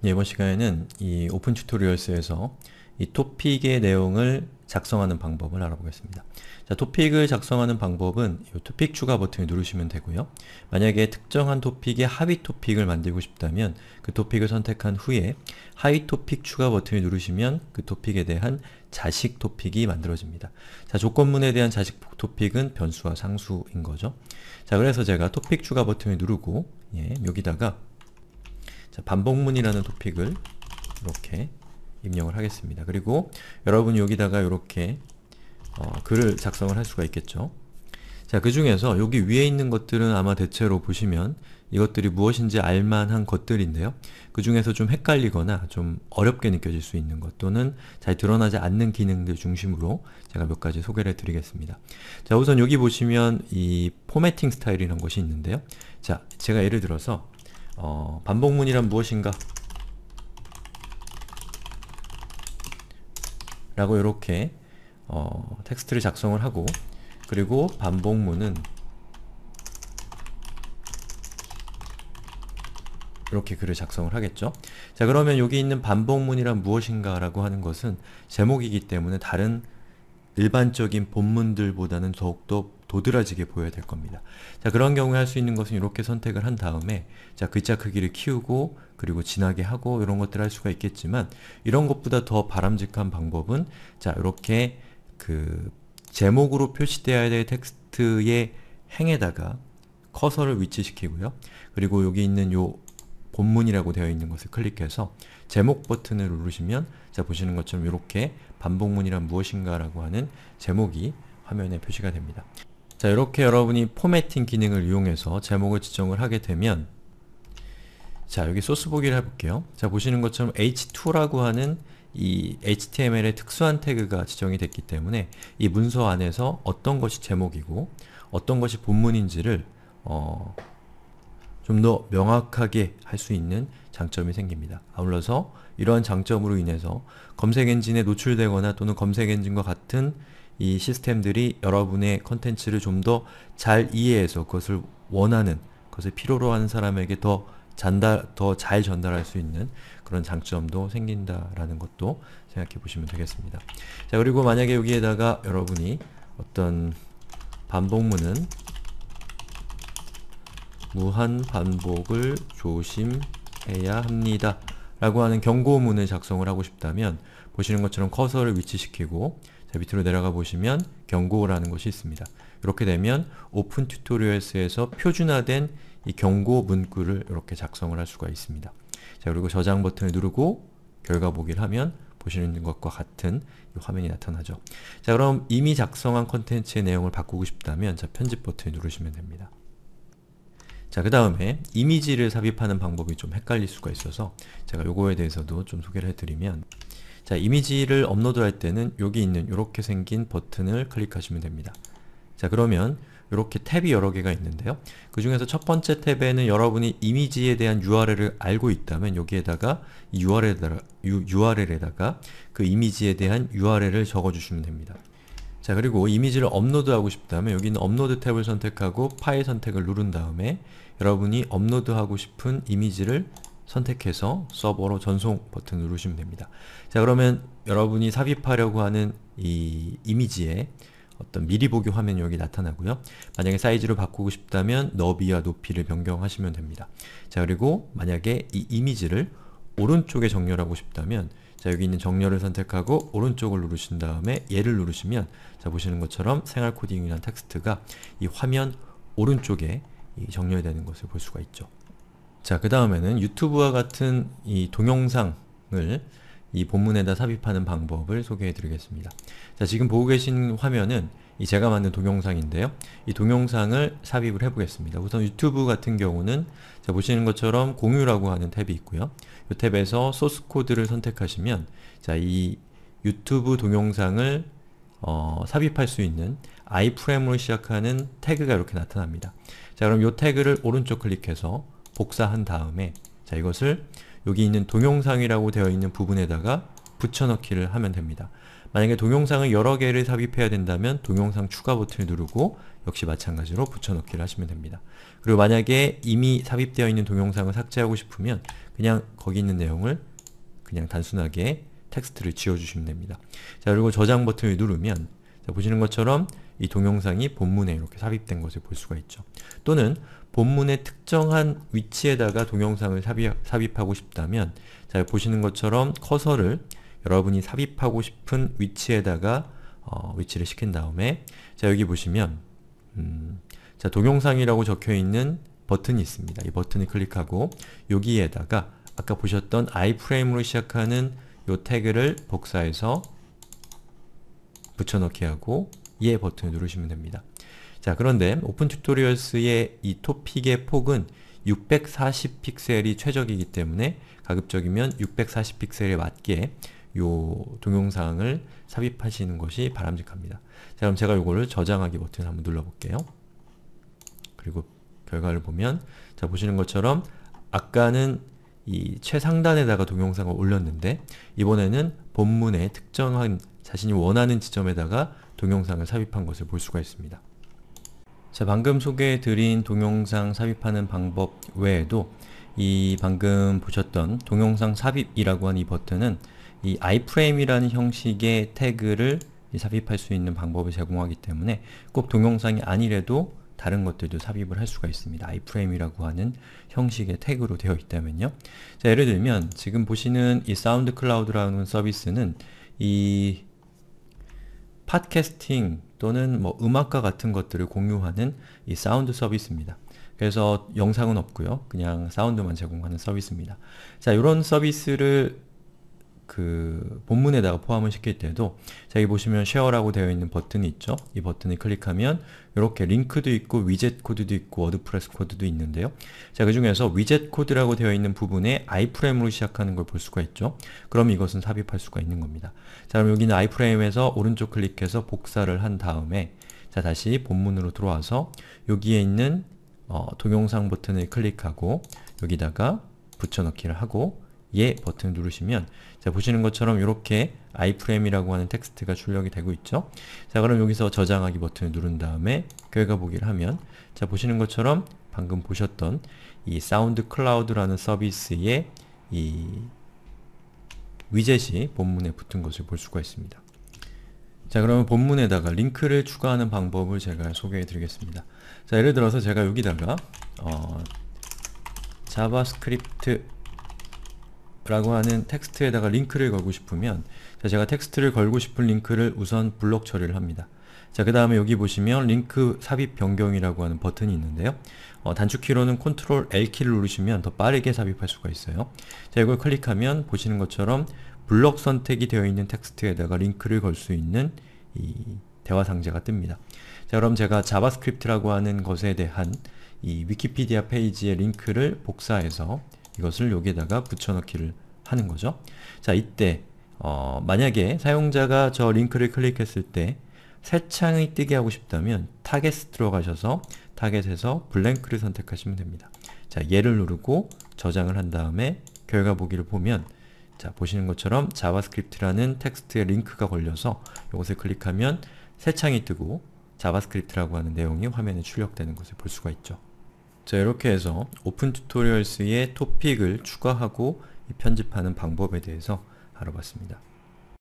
네, 이번 시간에는 이 오픈 튜토리얼스에서 이 토픽의 내용을 작성하는 방법을 알아보겠습니다. 자, 토픽을 작성하는 방법은 이 토픽 추가 버튼을 누르시면 되고요. 만약에 특정한 토픽의 하위 토픽을 만들고 싶다면 그 토픽을 선택한 후에 하위 토픽 추가 버튼을 누르시면 그 토픽에 대한 자식 토픽이 만들어집니다. 자, 조건문에 대한 자식 토픽은 변수와 상수인 거죠. 자, 그래서 제가 토픽 추가 버튼을 누르고 예, 여기다가 자, 반복문이라는 토픽을 이렇게 입력을 하겠습니다. 그리고 여러분 여기다가 이렇게 어, 글을 작성을 할 수가 있겠죠. 자, 그 중에서 여기 위에 있는 것들은 아마 대체로 보시면 이것들이 무엇인지 알만한 것들인데요. 그 중에서 좀 헷갈리거나 좀 어렵게 느껴질 수 있는 것 또는 잘 드러나지 않는 기능들 중심으로 제가 몇 가지 소개를 드리겠습니다. 자, 우선 여기 보시면 이 포매팅 스타일이라는 것이 있는데요. 자, 제가 예를 들어서 어, 반복문이란 무엇인가? 라고 이렇게 어, 텍스트를 작성을 하고 그리고 반복문은 이렇게 글을 작성을 하겠죠. 자 그러면 여기 있는 반복문이란 무엇인가 라고 하는 것은 제목이기 때문에 다른 일반적인 본문들보다는 더욱더 도드라지게 보여야 될 겁니다. 자 그런 경우에 할 수 있는 것은 이렇게 선택을 한 다음에 자 글자 크기를 키우고 그리고 진하게 하고 이런 것들 을할 수가 있겠지만 이런 것보다 더 바람직한 방법은 자 이렇게 그 제목으로 표시되어야 될 텍스트의 행에다가 커서를 위치시키고요. 그리고 여기 있는 요 본문이라고 되어 있는 것을 클릭해서 제목 버튼을 누르시면 자 보시는 것처럼 이렇게 반복문이란 무엇인가라고 하는 제목이 화면에 표시가 됩니다. 자 이렇게 여러분이 포매팅 기능을 이용해서 제목을 지정을 하게 되면 자 여기 소스 보기를 해볼게요. 자 보시는 것처럼 h2라고 하는 이 HTML의 특수한 태그가 지정이 됐기 때문에 이 문서 안에서 어떤 것이 제목이고 어떤 것이 본문인지를 어, 좀 더 명확하게 할 수 있는 장점이 생깁니다. 아울러서 이러한 장점으로 인해서 검색 엔진에 노출되거나 또는 검색 엔진과 같은 이 시스템들이 여러분의 컨텐츠를 좀 더 잘 이해해서 그것을 원하는 그것을 필요로 하는 사람에게 더 전달, 더 잘 전달할 수 있는 그런 장점도 생긴다라는 것도 생각해 보시면 되겠습니다. 자, 그리고 만약에 여기에다가 여러분이 어떤 반복문은 무한 반복을 조심 해야 합니다. 라고 하는 경고문을 작성을 하고 싶다면 보시는 것처럼 커서를 위치시키고 자, 밑으로 내려가 보시면 경고라는 것이 있습니다. 이렇게 되면 오픈 튜토리얼스에서 표준화된 이 경고 문구를 이렇게 작성을 할 수가 있습니다. 자 그리고 저장 버튼을 누르고 결과 보기를 하면 보시는 것과 같은 화면이 나타나죠. 자 그럼 이미 작성한 컨텐츠의 내용을 바꾸고 싶다면 자 편집 버튼을 누르시면 됩니다. 자, 그 다음에 이미지를 삽입하는 방법이 좀 헷갈릴 수가 있어서 제가 요거에 대해서도 좀 소개를 해드리면 자, 이미지를 업로드할 때는 여기 있는 이렇게 생긴 버튼을 클릭하시면 됩니다. 자, 그러면 이렇게 탭이 여러 개가 있는데요. 그 중에서 첫 번째 탭에는 여러분이 이미지에 대한 URL을 알고 있다면 여기에다가 URL에다가, URL에다가 그 이미지에 대한 URL을 적어주시면 됩니다. 자 그리고 이미지를 업로드하고 싶다면 여기는 업로드 탭을 선택하고 파일 선택을 누른 다음에 여러분이 업로드하고 싶은 이미지를 선택해서 서버로 전송 버튼 누르시면 됩니다. 자 그러면 여러분이 삽입하려고 하는 이 이미지에 어떤 미리 보기 화면이 여기 나타나고요. 만약에 사이즈를 바꾸고 싶다면 너비와 높이를 변경하시면 됩니다. 자 그리고 만약에 이 이미지를 오른쪽에 정렬하고 싶다면 자 여기 있는 정렬을 선택하고 오른쪽을 누르신 다음에 얘를 누르시면 자 보시는 것처럼 생활 코딩이라는 텍스트가 이 화면 오른쪽에 이 정렬되는 것을 볼 수가 있죠. 자 그 다음에는 유튜브와 같은 이 동영상을 이 본문에다 삽입하는 방법을 소개해 드리겠습니다. 자 지금 보고 계신 화면은 이 제가 만든 동영상인데요. 이 동영상을 삽입을 해보겠습니다. 우선 유튜브 같은 경우는 자, 보시는 것처럼 공유라고 하는 탭이 있고요. 이 탭에서 소스 코드를 선택하시면 자, 이 유튜브 동영상을 어, 삽입할 수 있는 iframe으로 시작하는 태그가 이렇게 나타납니다. 자, 그럼 이 태그를 오른쪽 클릭해서 복사한 다음에 자, 이것을 여기 있는 동영상이라고 되어 있는 부분에다가 붙여넣기를 하면 됩니다. 만약에 동영상을 여러 개를 삽입해야 된다면 동영상 추가 버튼을 누르고 역시 마찬가지로 붙여넣기를 하시면 됩니다. 그리고 만약에 이미 삽입되어 있는 동영상을 삭제하고 싶으면 그냥 거기 있는 내용을 그냥 단순하게 텍스트를 지워주시면 됩니다. 자 그리고 저장 버튼을 누르면 자, 보시는 것처럼 이 동영상이 본문에 이렇게 삽입된 것을 볼 수가 있죠. 또는 본문의 특정한 위치에다가 동영상을 삽입, 하고 싶다면 자 보시는 것처럼 커서를 여러분이 삽입하고 싶은 위치에다가 어, 위치를 시킨 다음에 자 여기 보시면 음, 자 동영상이라고 적혀있는 버튼이 있습니다. 이 버튼을 클릭하고 여기에다가 아까 보셨던 iframe로 으 시작하는 요 태그를 복사해서 붙여넣기 하고 예 버튼을 누르시면 됩니다. 자 그런데 오픈 튜토리얼스의 이 토픽의 폭은 640 픽셀이 최적이기 때문에 가급적이면 640 픽셀에 맞게 요 동영상을 삽입하시는 것이 바람직합니다. 자, 그럼 제가 요거를 저장하기 버튼 한번 눌러볼게요. 그리고 결과를 보면 자, 보시는 것처럼 아까는 이 최상단에다가 동영상을 올렸는데 이번에는 본문의 특정한 자신이 원하는 지점에다가 동영상을 삽입한 것을 볼 수가 있습니다. 자, 방금 소개해드린 동영상 삽입하는 방법 외에도 이 방금 보셨던 동영상 삽입이라고 한이 버튼은 이 iframe이라는 형식의 태그를 삽입할 수 있는 방법을 제공하기 때문에 꼭 동영상이 아니래도 다른 것들도 삽입을 할 수가 있습니다. iframe이라고 하는 형식의 태그로 되어 있다면요. 자, 예를 들면 지금 보시는 이 사운드 클라우드라는 서비스는 이 팟캐스팅 또는 뭐 음악과 같은 것들을 공유하는 이 사운드 서비스입니다. 그래서 영상은 없고요. 그냥 사운드만 제공하는 서비스입니다. 자, 이런 서비스를 그 본문에다가 포함을 시킬 때도 자 여기 보시면 share라고 되어 있는 버튼이 있죠? 이 버튼을 클릭하면 이렇게 링크도 있고 위젯 코드도 있고 워드프레스 코드도 있는데요. 자그 중에서 위젯 코드라고 되어 있는 부분에 iframe으로 시작하는 걸 볼 수가 있죠. 그럼 이것은 삽입할 수가 있는 겁니다. 자 그럼 여기는 iframe에서 오른쪽 클릭해서 복사를 한 다음에 자 다시 본문으로 들어와서 여기에 있는 어, 동영상 버튼을 클릭하고 여기다가 붙여넣기를 하고 예 버튼을 누르시면 자 보시는 것처럼 이렇게 iframe이라고 하는 텍스트가 출력이 되고 있죠. 자 그럼 여기서 저장하기 버튼을 누른 다음에 결과 보기를 하면 자 보시는 것처럼 방금 보셨던 이 사운드 클라우드라는 서비스의 이 위젯이 본문에 붙은 것을 볼 수가 있습니다. 자 그러면 본문에다가 링크를 추가하는 방법을 제가 소개해 드리겠습니다. 자 예를 들어서 제가 여기다가 어, 자바스크립트 라고 하는 텍스트에다가 링크를 걸고 싶으면 자, 제가 텍스트를 걸고 싶은 링크를 우선 블록 처리를 합니다. 자, 그 다음에 여기 보시면 링크 삽입 변경이라고 하는 버튼이 있는데요. 어, 단축키로는 Ctrl L키를 누르시면 더 빠르게 삽입할 수가 있어요. 자, 이걸 클릭하면 보시는 것처럼 블록 선택이 되어 있는 텍스트에다가 링크를 걸 수 있는 이 대화 상자가 뜹니다. 자, 그럼 제가 자바스크립트라고 하는 것에 대한 이 위키피디아 페이지의 링크를 복사해서 이것을 여기에다가 붙여넣기를 하는 거죠. 자, 이때 어, 만약에 사용자가 저 링크를 클릭했을 때 새 창이 뜨게 하고 싶다면 타겟 들어가셔서 타겟에서 블랭크를 선택하시면 됩니다. 자, 얘를 누르고 저장을 한 다음에 결과 보기를 보면 자, 보시는 것처럼 자바스크립트라는 텍스트에 링크가 걸려서 이것을 클릭하면 새 창이 뜨고 자바스크립트라고 하는 내용이 화면에 출력되는 것을 볼 수가 있죠. 자 이렇게 해서 오픈 튜토리얼스에 토픽을 추가하고 편집하는 방법에 대해서 알아봤습니다.